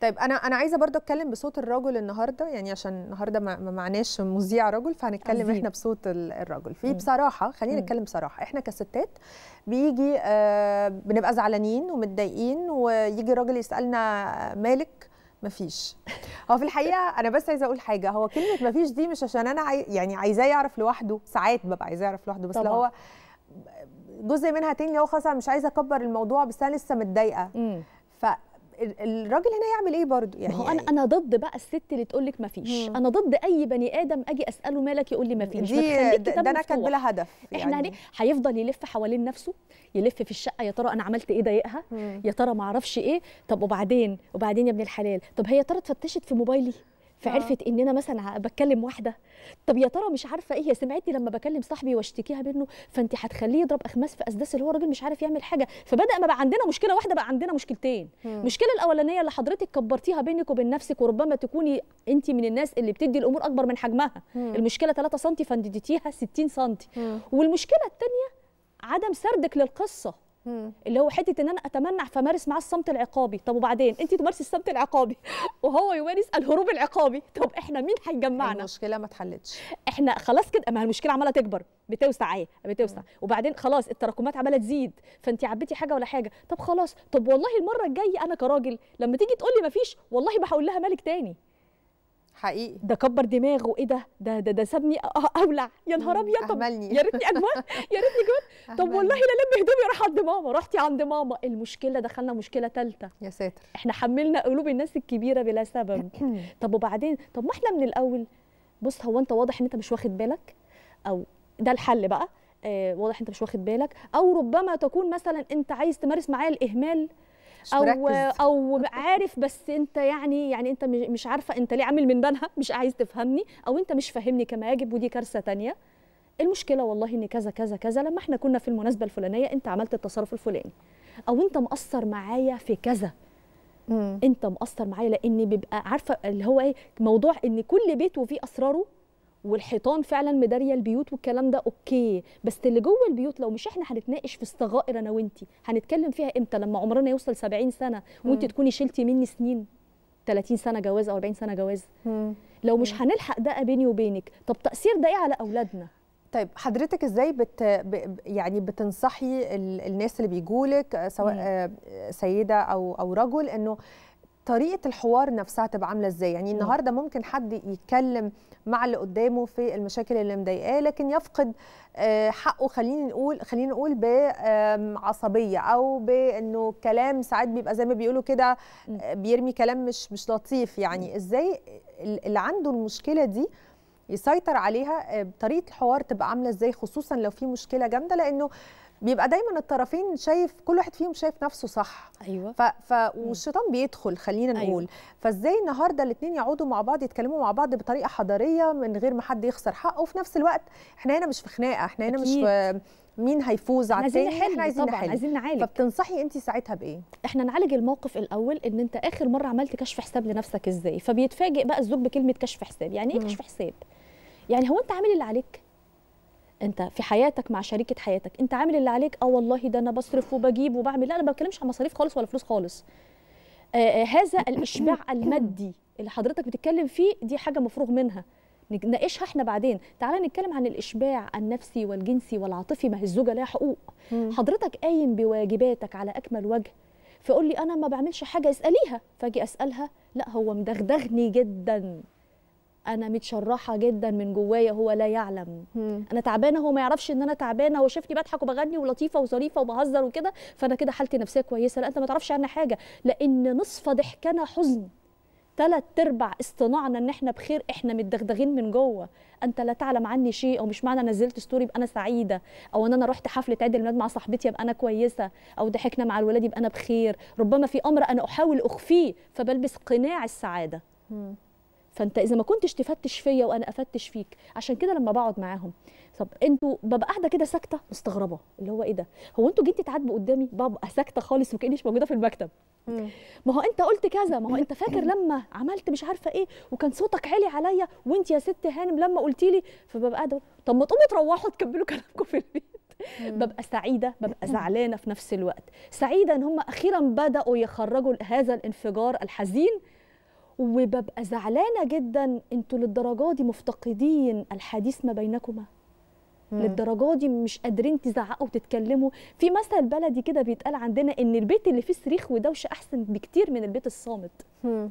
طيب انا انا عايزه برضو اتكلم بصوت الرجل النهارده يعني عشان النهارده ما معناش مذيع رجل فهنتكلم عزيز. احنا بصوت الرجل في بصراحه خلينا نتكلم بصراحه احنا كستات بيجي آه بنبقى زعلانين ومتضايقين ويجي راجل يسالنا آه، مالك مفيش هو في الحقيقه انا بس عايزه اقول حاجه هو كلمه مفيش دي مش عشان انا عاي... يعني عايزاه يعرف لوحده ساعات ببقى عايزاه يعرف لوحده بس لو هو جزء منها تاني هو خلاص انا مش عايزه اكبر الموضوع بس انا لسه متضايقه الراجل هنا يعمل ايه برضه يعني ما هو يعني انا انا ضد بقى الست اللي تقول لك ما فيش انا ضد اي بني ادم اجي اساله مالك يقول لي ما فيش ده انا كاتب بلا هدف يعني احنا هيفضل يلف حوالين نفسه يلف في الشقه يا ترى انا عملت ايه ضايقها يا ترى ما اعرفش ايه طب وبعدين وبعدين يا ابن الحلال طب هي ترى اتفتشت في موبايلي فعرفت ان آه. انا مثلا بتكلم واحده طب يا ترى مش عارفه ايه هي سمعتني لما بكلم صاحبي واشتكيها منه فانت هتخليه يضرب اخماس في اسداس اللي هو راجل مش عارف يعمل حاجه فبدا ما بقى عندنا مشكله واحده بقى عندنا مشكلتين المشكله الاولانيه اللي حضرتك كبرتيها بينك وبين نفسك وربما تكوني انت من الناس اللي بتدي الامور اكبر من حجمها مم. المشكله 3 سم اديتيها 60 سم والمشكله الثانيه عدم سردك للقصه اللي هو حته ان انا اتمنع فمارس معاه الصمت العقابي طب وبعدين انت تمارسي الصمت العقابي وهو يمارس الهروب العقابي طب احنا مين هيجمعنا المشكله ما اتحلتش احنا خلاص كده ما المشكله عماله تكبر بتوسع ايه بتوسع وبعدين خلاص التراكمات عماله تزيد فانت عبيتي حاجه ولا حاجه طب خلاص طب والله المره الجايه انا كراجل لما تيجي تقول لي فيش والله ما هقول لها مالك تاني حقيقي ده كبر دماغه ايه ده ده ده, ده سابني اولع يا نهار ابيض يا ريتني اجمل يا ريتني طب والله لا لم هدومي راح عند ماما رحتي عند ماما المشكله دخلنا مشكله ثالثه يا ساتر احنا حملنا قلوب الناس الكبيره بلا سبب طب وبعدين طب ما احنا من الاول بص هو انت واضح ان انت مش واخد بالك او ده الحل بقى آه واضح انت مش واخد بالك او ربما تكون مثلا انت عايز تمارس معايا الاهمال او او عارف بس انت يعني يعني انت مش عارفه انت ليه عامل من بالها مش عايز تفهمني او انت مش فاهمني كما يجب ودي كارثه ثانيه المشكله والله ان كذا كذا كذا لما احنا كنا في المناسبه الفلانيه انت عملت التصرف الفلاني او انت مقصر معايا في كذا مم. انت مقصر معايا لان بيبقى عارفه اللي هو ايه موضوع ان كل بيت وفيه اسراره والحيطان فعلا مداريه البيوت والكلام ده اوكي بس اللي جوه البيوت لو مش احنا هنتناقش في الصغائر انا وانت هنتكلم فيها امتى لما عمرنا يوصل 70 سنه وانت تكوني شلتي مني سنين 30 سنه جواز او 40 سنه جواز مم. لو مش هنلحق ده بيني وبينك طب تاثير ده ايه على اولادنا طيب حضرتك ازاي بت يعني بتنصحي الناس اللي بيجولك آه، سواء مم. آه، سيده او او رجل انه طريقه الحوار نفسها تبقى عامله ازاي يعني النهارده ممكن حد يتكلم مع اللي قدامه في المشاكل اللي مضايقاه لكن يفقد آه، حقه خلينا نقول خلينا نقول بعصبيه او بانه كلام ساعات بيبقى زي ما بيقولوا كده بيرمي كلام مش مش لطيف يعني ازاي اللي عنده المشكله دي يسيطر عليها آه، طريقه الحوار تبقى عامله ازاي خصوصا لو في مشكله جامده لانه بيبقى دايما الطرفين شايف كل واحد فيهم شايف نفسه صح ايوه ف... ف... والشيطان بيدخل خلينا أيوة. نقول أيوة. فازاي النهارده الاثنين يقعدوا مع بعض يتكلموا مع بعض بطريقه حضاريه من غير ما حد يخسر حقه وفي نفس الوقت احنا هنا مش في خناقه احنا هنا مش في مين هيفوز على الثاني احنا عايزين نحل عايزين نعالج فبتنصحي انت ساعتها بايه احنا نعالج الموقف الاول ان انت اخر مره عملت كشف حساب لنفسك ازاي فبيتفاجئ بقى الزوج بكلمه كشف حساب يعني ايه كشف حساب يعني هو انت عامل اللي عليك انت في حياتك مع شريكه حياتك انت عامل اللي عليك اه والله ده انا بصرف وبجيب وبعمل لا انا ما بتكلمش عن مصاريف خالص ولا فلوس خالص آه, آه، هذا الاشباع المادي اللي حضرتك بتتكلم فيه دي حاجه مفروغ منها نناقشها احنا بعدين تعالى نتكلم عن الاشباع النفسي والجنسي والعاطفي ما هي الزوجه لها حقوق مم. حضرتك قايم بواجباتك على اكمل وجه فقول لي انا ما بعملش حاجه اساليها فاجي اسالها لا هو مدغدغني جدا انا متشرحه جدا من جوايا هو لا يعلم مم. انا تعبانه هو ما يعرفش ان انا تعبانه هو شافني بضحك وبغني ولطيفه وظريفه وبهزر وكده فانا كده حالتي نفسيه كويسه لا انت ما تعرفش عنها حاجه لان نصف ضحكنا حزن ثلاث ارباع اصطناعنا ان احنا بخير احنا متدغدغين من جوه انت لا تعلم عني شيء او مش معنى نزلت ستوري يبقى انا سعيده او ان انا رحت حفله عيد الميلاد مع صاحبتي يبقى انا كويسه او ضحكنا مع الولاد يبقى انا بخير ربما في امر انا احاول اخفيه فبلبس قناع السعاده مم. فانت اذا ما كنتش تفتش فيا وانا افتش فيك عشان كده لما بقعد معاهم طب انتوا ببقى قاعده كده ساكته مستغربه اللي هو ايه ده هو انتوا جيتوا تعاتبوا قدامي ببقى ساكته خالص وكانيش موجوده في المكتب ما هو انت قلت كذا ما هو انت فاكر لما عملت مش عارفه ايه وكان صوتك عالي عليا وانت يا ست هانم لما قلتي لي فببقى قاعده طب ما تقوموا تروحوا تكملوا كلامكم في البيت ببقى سعيده ببقى زعلانه في نفس الوقت سعيده ان هم اخيرا بداوا يخرجوا هذا الانفجار الحزين وببقى زعلانه جدا انتوا للدرجه دي مفتقدين الحديث ما بينكما للدرجه دي مش قادرين تزعقوا وتتكلموا في مثل بلدي كده بيتقال عندنا ان البيت اللي فيه صريخ ودوشه احسن بكتير من البيت الصامت